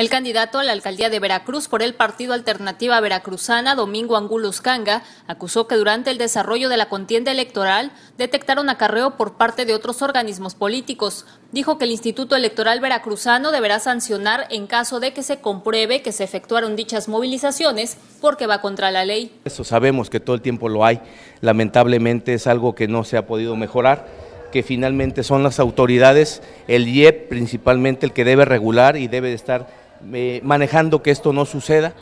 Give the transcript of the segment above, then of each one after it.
El candidato a la alcaldía de Veracruz por el Partido Alternativa Veracruzana, Domingo Angulo Canga, acusó que durante el desarrollo de la contienda electoral detectaron acarreo por parte de otros organismos políticos. Dijo que el Instituto Electoral Veracruzano deberá sancionar en caso de que se compruebe que se efectuaron dichas movilizaciones porque va contra la ley. Eso sabemos que todo el tiempo lo hay. Lamentablemente es algo que no se ha podido mejorar que finalmente son las autoridades, el IEP principalmente, el que debe regular y debe estar eh, manejando que esto no suceda.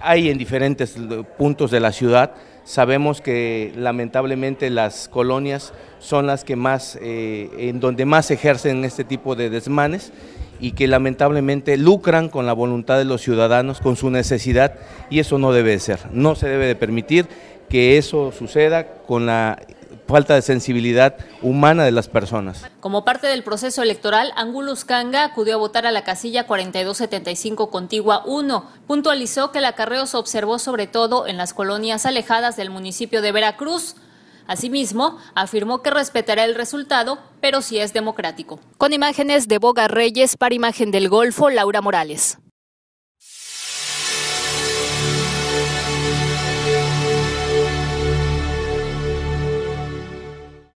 Hay en diferentes puntos de la ciudad, sabemos que lamentablemente las colonias son las que más, eh, en donde más ejercen este tipo de desmanes y que lamentablemente lucran con la voluntad de los ciudadanos, con su necesidad, y eso no debe ser. No se debe de permitir que eso suceda con la falta de sensibilidad humana de las personas. Como parte del proceso electoral, Angulus Kanga acudió a votar a la casilla 4275 contigua 1. Puntualizó que el acarreo se observó sobre todo en las colonias alejadas del municipio de Veracruz. Asimismo, afirmó que respetará el resultado, pero si sí es democrático. Con imágenes de Boga Reyes para Imagen del Golfo, Laura Morales.